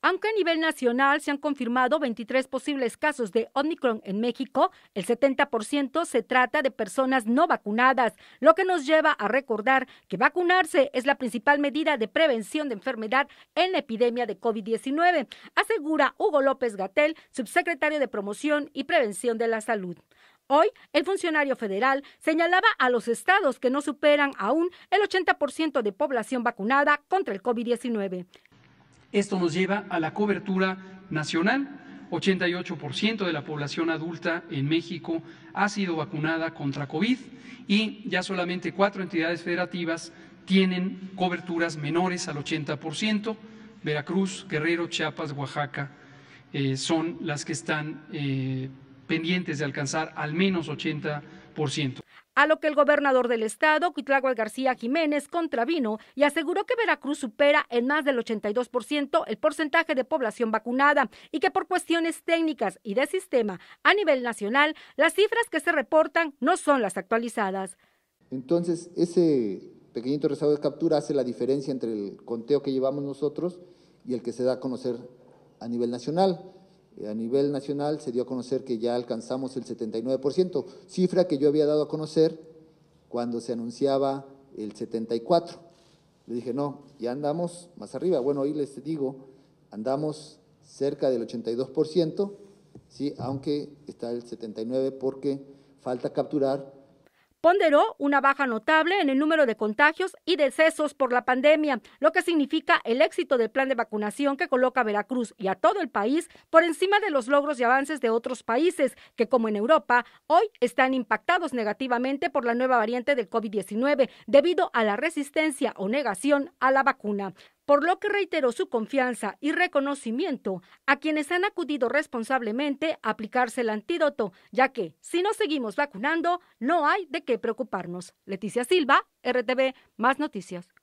Aunque a nivel nacional se han confirmado 23 posibles casos de Omicron en México, el 70% se trata de personas no vacunadas, lo que nos lleva a recordar que vacunarse es la principal medida de prevención de enfermedad en la epidemia de COVID-19, asegura Hugo López Gatel, subsecretario de Promoción y Prevención de la Salud. Hoy, el funcionario federal señalaba a los estados que no superan aún el 80% de población vacunada contra el COVID-19. Esto nos lleva a la cobertura nacional. 88% de la población adulta en México ha sido vacunada contra COVID y ya solamente cuatro entidades federativas tienen coberturas menores al 80%. Veracruz, Guerrero, Chiapas, Oaxaca eh, son las que están eh, pendientes de alcanzar al menos 80% a lo que el gobernador del estado, Cuitláhuac García Jiménez, contravino y aseguró que Veracruz supera en más del 82% el porcentaje de población vacunada y que por cuestiones técnicas y de sistema a nivel nacional, las cifras que se reportan no son las actualizadas. Entonces, ese pequeñito rezago de captura hace la diferencia entre el conteo que llevamos nosotros y el que se da a conocer a nivel nacional. Eh, a nivel nacional se dio a conocer que ya alcanzamos el 79%, cifra que yo había dado a conocer cuando se anunciaba el 74%. Le dije, no, ya andamos más arriba. Bueno, hoy les digo, andamos cerca del 82%, ¿sí? aunque está el 79% porque falta capturar ponderó una baja notable en el número de contagios y decesos por la pandemia, lo que significa el éxito del plan de vacunación que coloca a Veracruz y a todo el país por encima de los logros y avances de otros países que, como en Europa, hoy están impactados negativamente por la nueva variante del COVID-19 debido a la resistencia o negación a la vacuna por lo que reiteró su confianza y reconocimiento a quienes han acudido responsablemente a aplicarse el antídoto, ya que si no seguimos vacunando, no hay de qué preocuparnos. Leticia Silva, RTV, más noticias.